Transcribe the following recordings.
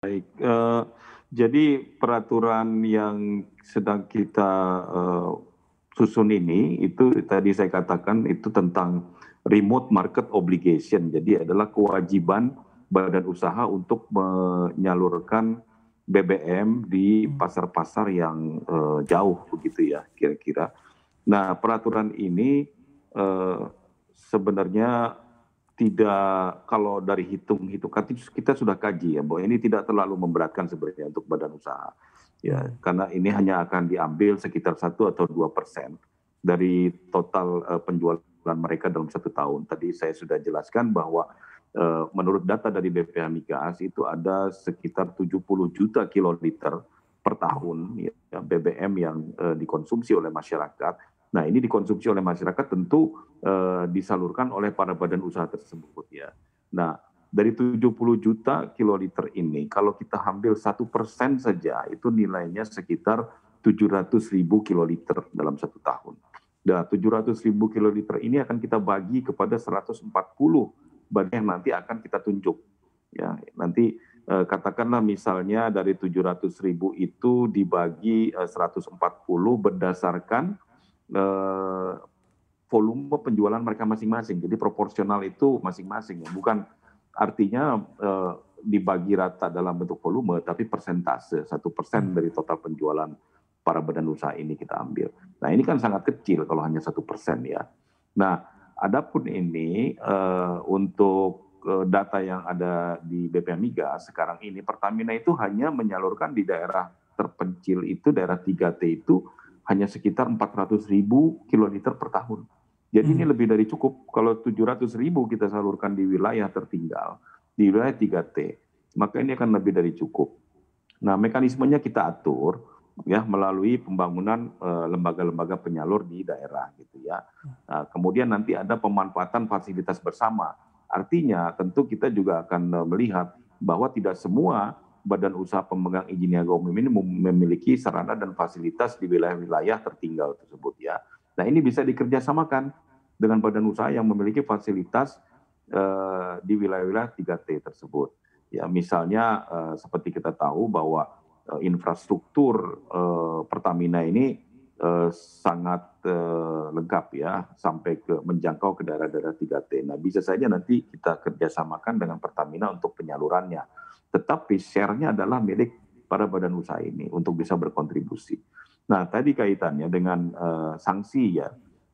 Baik, uh, jadi peraturan yang sedang kita uh, susun ini itu tadi saya katakan itu tentang remote market obligation. Jadi adalah kewajiban badan usaha untuk menyalurkan BBM di hmm. pasar-pasar yang uh, jauh begitu ya kira-kira. Nah, peraturan ini uh, sebenarnya tidak kalau dari hitung hitungan kita sudah kaji ya bahwa ini tidak terlalu memberatkan sebenarnya untuk badan usaha ya hmm. karena ini hanya akan diambil sekitar satu atau dua persen dari total uh, penjualan mereka dalam satu tahun tadi saya sudah jelaskan bahwa uh, menurut data dari BPH Migas itu ada sekitar 70 juta kiloliter per tahun ya, BBM yang uh, dikonsumsi oleh masyarakat Nah ini dikonsumsi oleh masyarakat tentu e, disalurkan oleh para badan usaha tersebut ya. Nah dari 70 juta kiloliter ini kalau kita ambil satu persen saja itu nilainya sekitar 700 ribu kiloliter dalam satu tahun. Nah 700 ribu kiloliter ini akan kita bagi kepada 140 badan yang nanti akan kita tunjuk. Ya, nanti eh, katakanlah misalnya dari 700 ribu itu dibagi eh, 140 berdasarkan eh, volume penjualan mereka masing-masing. Jadi proporsional itu masing-masing. Ya. Bukan artinya eh, dibagi rata dalam bentuk volume, tapi persentase satu persen hmm. dari total penjualan para badan usaha ini kita ambil. Nah ini kan sangat kecil kalau hanya satu persen ya. Nah adapun ini uh, untuk eh, data yang ada di BPM Migas sekarang ini Pertamina itu hanya menyalurkan di daerah terpencil itu daerah 3T itu hanya sekitar 400 ribu kiloliter per tahun. Jadi hmm. ini lebih dari cukup. Kalau 700 ribu kita salurkan di wilayah tertinggal, di wilayah 3T, maka ini akan lebih dari cukup. Nah mekanismenya kita atur ya melalui pembangunan eh, lembaga-lembaga penyalur di daerah gitu ya. Nah, kemudian nanti ada pemanfaatan fasilitas bersama. Artinya tentu kita juga akan eh, melihat bahwa tidak semua badan usaha pemegang izin niaga umum ini memiliki sarana dan fasilitas di wilayah-wilayah tertinggal tersebut ya. Nah ini bisa dikerjasamakan dengan badan usaha yang memiliki fasilitas eh, di wilayah-wilayah 3T tersebut. Ya misalnya eh, seperti kita tahu bahwa eh, infrastruktur eh, Pertamina ini eh, sangat eh, lengkap ya sampai ke menjangkau ke daerah-daerah 3T. Nah bisa saja nanti kita kerjasamakan dengan Pertamina untuk penyalurannya tetapi share-nya adalah milik para badan usaha ini untuk bisa berkontribusi. Nah, tadi kaitannya dengan uh, sanksi ya.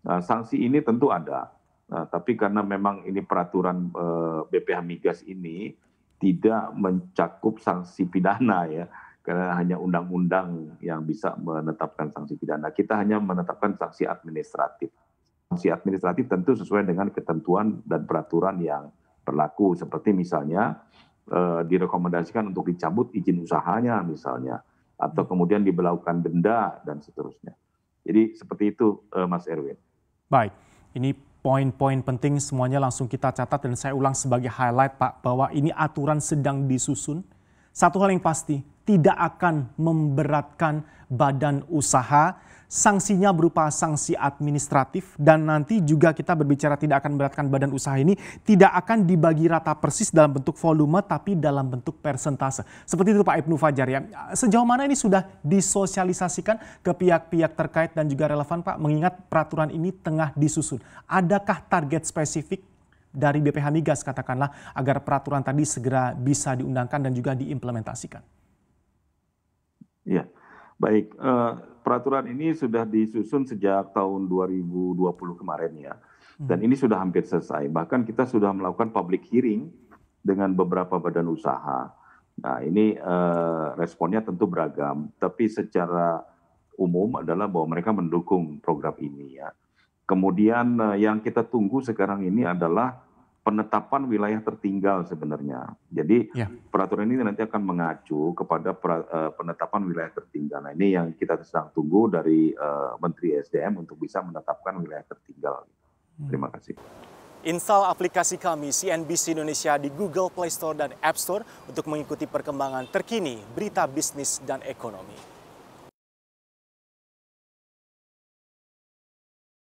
Nah, sanksi ini tentu ada. Nah, tapi karena memang ini peraturan uh, eh, BPH Migas ini tidak mencakup sanksi pidana ya. Karena hanya undang-undang yang bisa menetapkan sanksi pidana. Kita hanya menetapkan sanksi administratif. Sanksi administratif tentu sesuai dengan ketentuan dan peraturan yang berlaku. Seperti misalnya eh, direkomendasikan untuk dicabut izin usahanya misalnya atau hmm. kemudian diberlakukan denda dan seterusnya. Jadi seperti itu eh, Mas Erwin. Baik, ini poin-poin penting semuanya langsung kita catat dan saya ulang sebagai highlight Pak bahwa ini aturan sedang disusun. Satu hal yang pasti, tidak akan memberatkan badan usaha sanksinya berupa sanksi administratif dan nanti juga kita berbicara tidak akan memberatkan badan usaha ini tidak akan dibagi rata persis dalam bentuk volume tapi dalam bentuk persentase. Seperti itu Pak Ibnu Fajar ya. Sejauh mana ini sudah disosialisasikan ke pihak-pihak terkait dan juga relevan Pak mengingat peraturan ini tengah disusun. Adakah target spesifik dari BPH Migas katakanlah agar peraturan tadi segera bisa diundangkan dan juga diimplementasikan? Ya, baik. Uh peraturan ini sudah disusun sejak tahun 2020 kemarin ya. Hmm. Dan ini sudah hampir selesai. Bahkan kita sudah melakukan public hearing dengan beberapa badan usaha. Nah, ini eh, responnya tentu beragam, tapi secara umum adalah bahwa mereka mendukung program ini ya. Kemudian eh, yang kita tunggu sekarang ini adalah penetapan wilayah tertinggal sebenarnya. Jadi ya. peraturan ini nanti akan mengacu kepada pra, uh, penetapan wilayah tertinggal. Nah ini yang kita sedang tunggu dari uh, Menteri SDM untuk bisa menetapkan wilayah tertinggal. Hmm. Terima kasih. Install aplikasi kami CNBC Indonesia di Google Play Store dan App Store untuk mengikuti perkembangan terkini berita bisnis dan ekonomi.